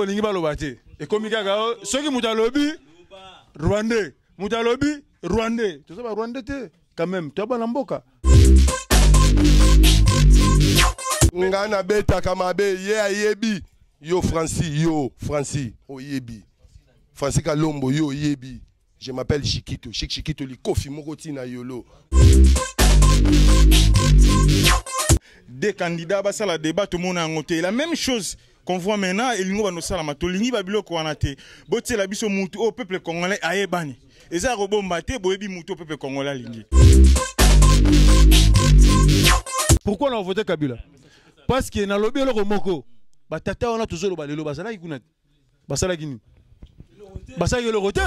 bolingi baloba te ekomi kaka soki moto Rwandais, rwande moto alobi rwande toza te quand même toya bana mboka ngai nabetaka mabe ye yébi yo franci yo franci oyebi franci kalombo yo yébi je m'appelle chikito chik chikito likofi moko ntina yolo de candidat basala débat tomona yango te la même chose qu'on voit maintenant nos banosalama tolingi babiloko wana te botiela biso mutu au peuple congolais ayebani ça kobomba maté boebi mutu au peuple congolais l'ingi pourquoi a voté kabila parce que nalobi eloko moko batata wana tozoloba lelo bazalaki kuna basala basalaki nini basalaki le te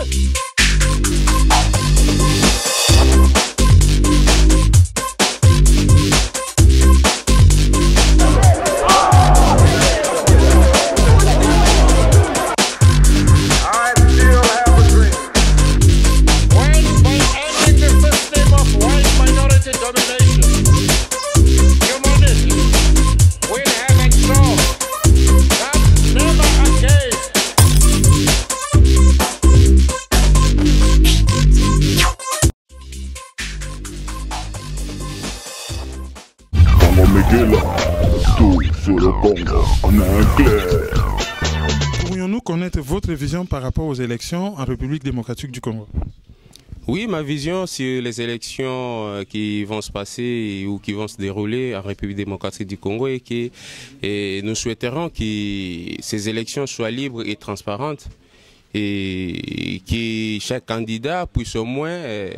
vision par rapport aux élections en République démocratique du Congo oui, ma vision sur les élections euh, qui vont se passer ou qui vont se dérouler en République démocratique du Congo est que nous souhaiterons que ces élections soient libres et transparentes et que chaque candidat puisse au moins euh,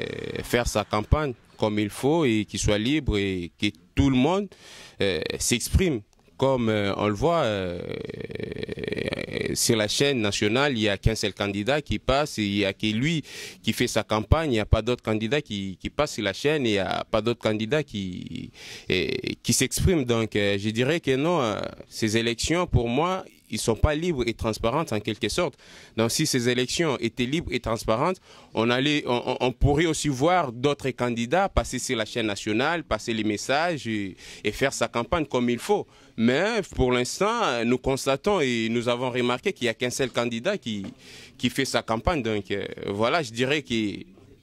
faire sa campagne comme il faut et qu'il soit libre et que tout le monde euh, s'exprime comme euh, on le voit, euh, sur la chaîne nationale, il n'y a qu'un seul candidat qui passe, il n'y a que lui qui fait sa campagne, il n'y a pas d'autres candidats qui, qui passent sur la chaîne, il n'y a pas d'autres candidats qui, qui s'expriment. Donc, euh, je dirais que non, ces élections, pour moi, ils ne sont pas libres et transparentes en quelque sorte. Donc si ces élections étaient libres et transparentes, on, allait, on, pourrait aussi voir d'autres candidats passer sur la chaîne nationale, passer les messages et, faire sa campagne comme il faut. Mais pour l'instant, nous constatons et nous avons remarqué qu'il n'y a qu'un seul candidat qui, qui fait sa campagne. Donc euh, voilà, je dirais que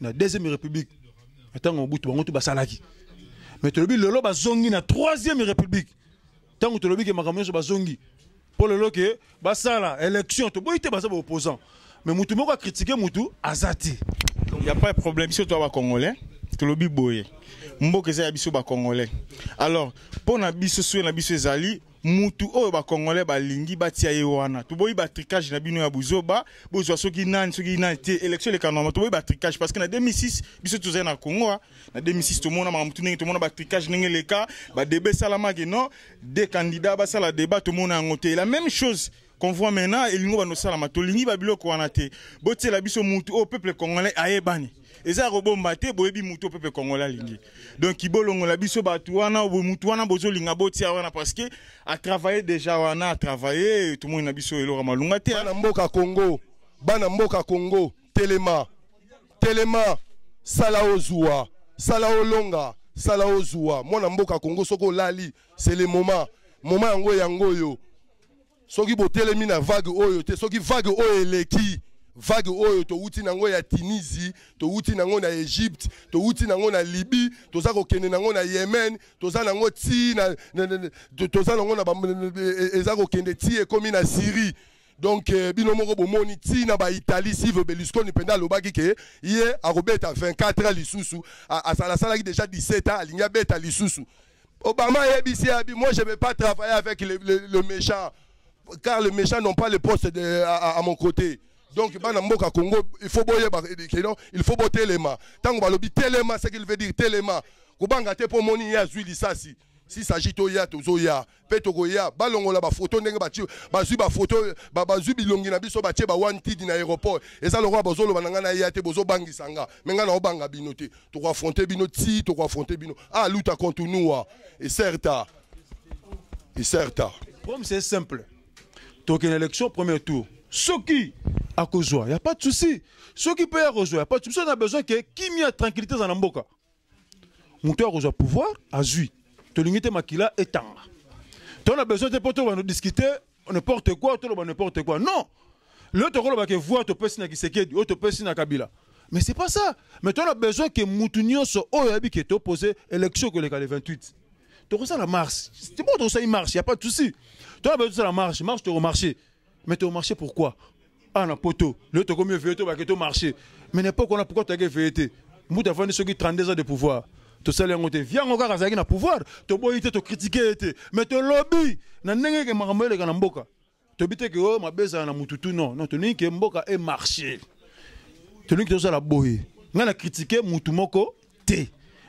la deuxième république ntango mobutu bango tu basalaki le tolobi a zongi na troisième république ntango que ke makambo zongi. pour le lelo bas basala élection toboyi te baza opposant, mais mutu moko critiqué mutu Azati. Il y a pas de problème biso toya congolais, tolobi boye mboka eza ya biso Congolais. alors pour na biso soe na biso zali mutu oyo ba tia batia to wana ba batricage na bino ya buzoba bozwa soki nani soki nani te élection e to normal ba tricage parce que na 2006 biso tozali na congo ah. na 2006 tomona makambo tu ndenge tomona ba ndenge eleka badebe esalamaki des candidats ba sala débat to mona ngote la même chose convoi maintenant elingo banosalama tolingi babiloko wana te botela biso mutu au oh, peuple congolais ayebani eza kobomba te boebi mutu oyo peuple congolais alingi donk bolongola biso batu wana mutu wana linga botia wana a travaillé déjà wana atravaille Tumu na biso eloko malunga te hein. bana mboka congo bana mboka congo telema telema sala Salaolonga. sala olonga sala mboka congo Soko Lali. c'est le moment moment yango yango soki botelemi na vague oyo te soki vague oyo eleki vague oyo towuti nango ya tunisie towuti nango na egypte towuti nango na libye toza kokende nango na yemen toza nango ti na, na, na, toza nango e, e, eza kokende ti ekomi na syrie donc euh, bino moko bomoni ntina baitalie silve belusconi mpenza alobaki ke ye akobeta 24 lisusu asalaki déjà 17 ans alingi abeta lisusu obama ayebisi yabi moi je vais pas travailler avec le, le, le méchant car les méchants n'ont pas le poste de, à, à, mon côté. Donc, Banamboka Congo, il faut boyer, il faut boter les mains. Tant qu'on téléma, c'est qu'il veut dire téléma. Kobanga te po moni ya zuili sasi. Si s'agit to ya to ya, peto ko ya, balongo la ba photo ndenge ba tio, ba zui ba photo, ba ba zui bilongi na biso ba tie ba one tid na aéroport. Et ça le roi bozo bananga na ya te bozo bangi sanga. Menga na obanga binoti te. To ko affronter bino ti, to ko affronter bino. Ah luta continue nous. Hein. Et certa, hein. Et certa. Comme hein. c'est simple. Donc une élection premier tour soki il y a pas de souci soki mpe il y a pas de souci on a besoin que qui la tranquillité dans la mboka moto akozwa pouvoir azwi tolingi Kila et etanga to a besoin de te discuter, on discuter, n'importe quoi toloba n'importe quoi non L'autre lelo tokolobaka voir qui se kisekedi oyo topesi na kabila mais c'est pas ça mais on a besoin que ke mutu nyonso qui est opposé à élection que le 28 tu ça la marche. C'est bon, tu ça une marche, il n'y a pas de souci. Tu as besoin de la marche, marche, tu marché. Mais tu marché pourquoi Ah, la poto. Le tu mieux vérité, parce que tu marché. Mais n'est pas qu'on a pourquoi tu as vérité. Mouta Fani, ceux qui 32 ans de pouvoir. Tu sais, les gens, viens encore à Zagina pouvoir. Tu bois, tu critiquer, mais tu lobby. N'a n'est que marmé les ganamboka. Tu bites que, oh, ma baisse à la moutoutou, non. Non, tu n'es que mboka et marché. Tu dit que tu as la boue. N'a critiqué mutumoko t'es.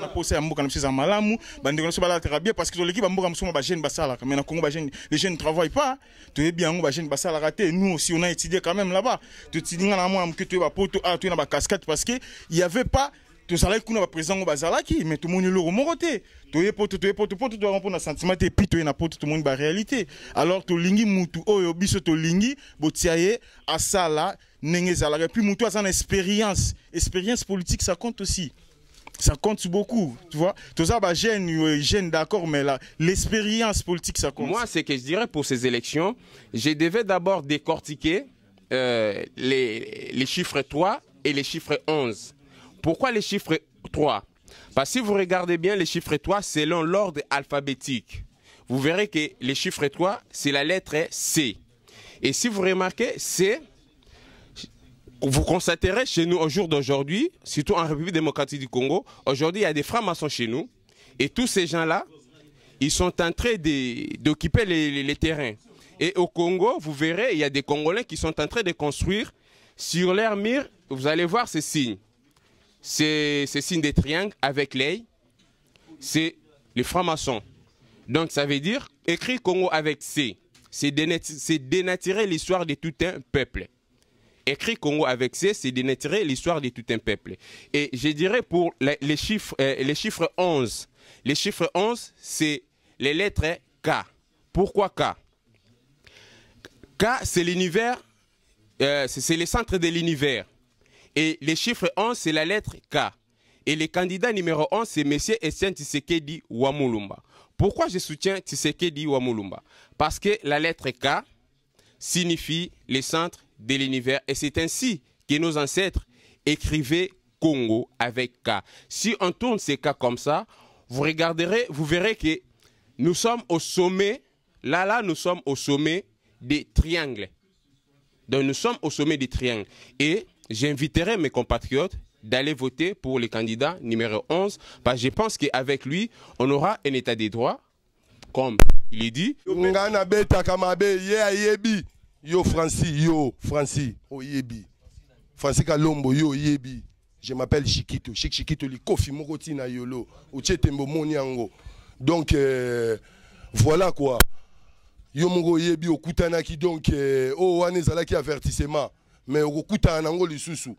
na posa ya mboka na biso eza malamu bandeko na biso balataka bien parce que toleki bamboka mosusu mwa bajeune basalaka mais na ba jeune les jeunes travaillent pas toyebi yango bajeune basalaka raté. nous aussi on a étudié quand même là-bas to nga na mwana moke toye bapoto a ah, to na casquette parce que il y avait pas tozalaki kuna baprésident ngo bazalaki mais tout tomoni eloko moko to toye poto toye poto poto toyaka mpona sentiment te epuis toye na poto ba réalité. alors lingi, mutu oyo biso tolingi lingi, ye asala ndenge ezalaka puis mutu aza une expérience expérience politique ça compte aussi ça compte beaucoup, tu vois. Tout ça, bah, gêne, euh, d'accord, mais l'expérience politique, ça compte. Moi, ce que je dirais pour ces élections, je devais d'abord décortiquer euh, les, les, chiffres 3 et les chiffres 11. Pourquoi les chiffres 3 Parce que si vous regardez bien les chiffres 3, selon l'ordre alphabétique, vous verrez que les chiffres 3, c'est la lettre C. Et si vous remarquez, C, vous constaterez chez nous au jour d'aujourd'hui, surtout en République démocratique du Congo, aujourd'hui il y a des francs-maçons chez nous. Et tous ces gens-là, ils sont en train d'occuper les, terrains. Et au Congo, vous verrez, il y a des Congolais qui sont en train de construire sur leur mire, vous allez voir ces signes. Ces, ces signes des triangles avec l'œil, c'est les francs-maçons. Donc ça veut dire écrire Congo avec C. C'est dénaturer l'histoire de tout un peuple écrit Congo avec C, c'est de l'histoire de tout un peuple. Et je dirais pour les, chiffres, les chiffres 11, euh, les chiffres 11, c'est les lettres K. Pourquoi K K, c'est l'univers, euh, c'est le centre de l'univers. Et les chiffres 11, c'est la lettre K. Et le candidat numéro 11, c'est M. Etienne dit Wamulumba. Pourquoi je soutiens dit Wamulumba Parce que la lettre K signifie le centre de l'univers. Et c'est ainsi que nos ancêtres écrivaient Congo avec K. Si on tourne ces cas comme ça, vous regarderez, vous verrez que nous sommes au sommet, là, là, nous sommes au sommet des triangles. Donc nous sommes au sommet des triangles. Et j'inviterai mes compatriotes d'aller voter pour le candidat numéro 11, parce que je pense qu'avec lui, on aura un état des droits, comme il est dit yo Franci yo Franci oyebi oh, Franci Kalombo yo Yebi. je m'appelle Chikito Chik Chikito li kofi moko tina yolo uche tembo moni donc euh, voilà quoi yo moko okutana ki donc euh, oyo oh, ki avertissement mais okokutana nango lisusu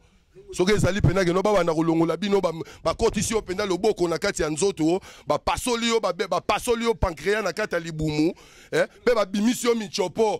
soki ezali no keno babanda kolongola bino bakotisi openda mpenza boko na kati ya nzoto ba yo pasoli yo pankrea na kati ya libumu eh, Ba bimisio yo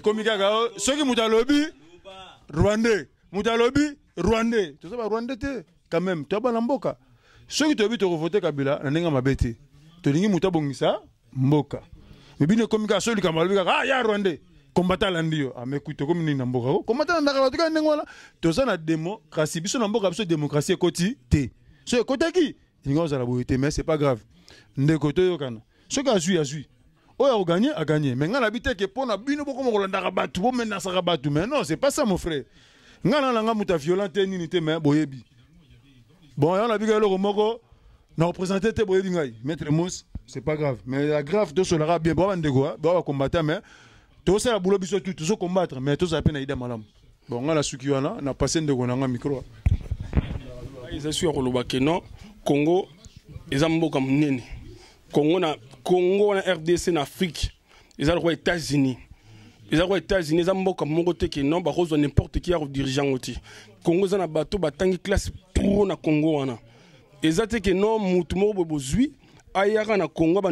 qui kaka soki Rwanda »,« lobby, rwandais Rwanda »,« Tu rwandais pas, Rwanda, te quand même mboka soki voté kabila na ndenge mabe te tolingi moto ça, mboka me bino a kaka so likambo il y ah, ya rwandais combattant alandi yo amekui ah, tokomi nini na mboka kombata alandaka bato kaka démocratie biso na mboka démocratie te so ekotaki elingi mais c'est pas grave ndeko mais akoganye aganye que ngai nabi teke mpo na bino bokoma kolandaka bato bomenasaka bato mais non c'est pas ça mon frère ngai na violente moto aviolent mais boyebi bon vu que le moko oh. na représente te boyebi ngai maître mousse, c'est pas grave mais la grave a bien bon, bandeko boa bakombata mais tozosala bulo biso tous combattre. mais tous mpe hein, na ida malamu bon ngai nasuki wana na passe hein. de nanga micro assurent su ya kolobakeno congo eza mboka congo na congo na rdc en afrique les lokwa états-unis eza états-unis qui non de bah, nimporte qui a dirigeant. congo qui na bato batangi classe na congo wana non congo bah,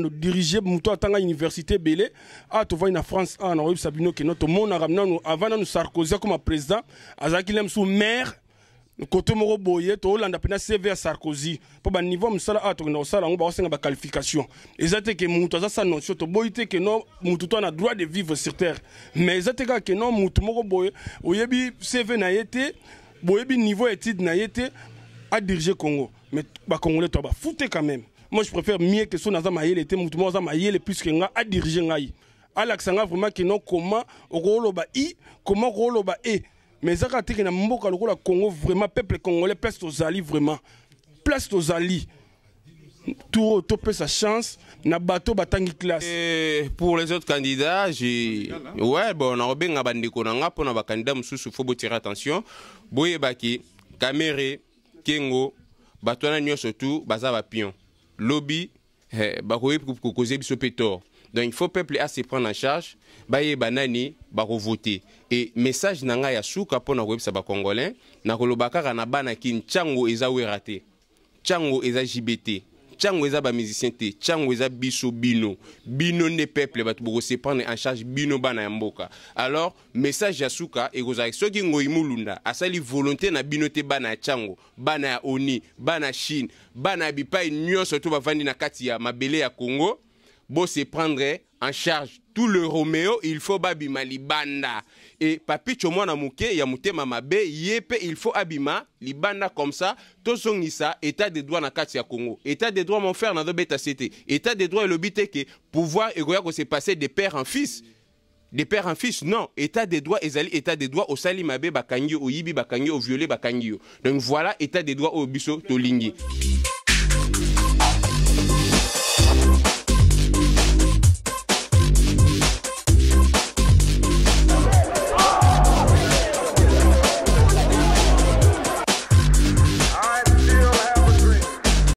en france awa ah, na sabino Sabino non avant nous sarkozy comme président maire kote moko boye tolanda mpena cv sévère sarkozy Pour baniveau niveau, mosala awa tokenda kosala yango bakosenga baqualification eza te ke motu aza sa notion toboyi te ke no motu to ana droit de vivre sur terre mais eza que kaka ke no motu moko boye oyebi cv na yete, te boyebi niveau étude na yete à diriger congo mais congolais to ba foute quand même moi je préfère mieux que son naza mayele te motu moko aza plus puiske nga diriger. ngai alakisa nga vraiment que non comment ba i comment ba e eh mais ezaka te ke na mboka lokola congo vraiment peuple congolais place ali vraiment place tozali tour sa chance na bateau batangi classe et pour les autres candidats j'ai ouais bon on robenga bandeko na nga pona ba candidat mususu faut bo tirer attention boye baki Kamere Kengo batwana nyo surtout tu baza ba pion lobby eh, bakoyebi kokozia biso pe donc il faut peuple à se prendre en charge baye banani bakovote e message na ngai ya suka mpo na koyebisa bacongolais nakoloba kaka na bana ki ntiango eza wera te ntiango eza jibe te ntiango eza bamusicien te ntiango eza biso bino bino nde peuple bato bokose prendre en charge bino bana ya mboka alors message ya suka ekozala soki ngoi mulunda asali volonté na bino te bana ya ntiango bana ya oni bana ya chine bana ya bipai nyonso to bavandi na kati ya mabele ya congo se prendre en charge tout le Romeo, il faut babima libanda. Et papi mouke, ya yamouté mamabe, yépe, il faut abima libanda comme ça. songisa état des droits na katia ya Congo. État des droits, mon frère, na beta cité. État des droits, le biteke. Pouvoir, et que c'est passé des pères en fils. Des pères en fils, non. État des droits, ezali, état des droits, au salimabe, bakangio, au yibi, au violé bakangio. Donc voilà, état des droits, au biso, tolingi.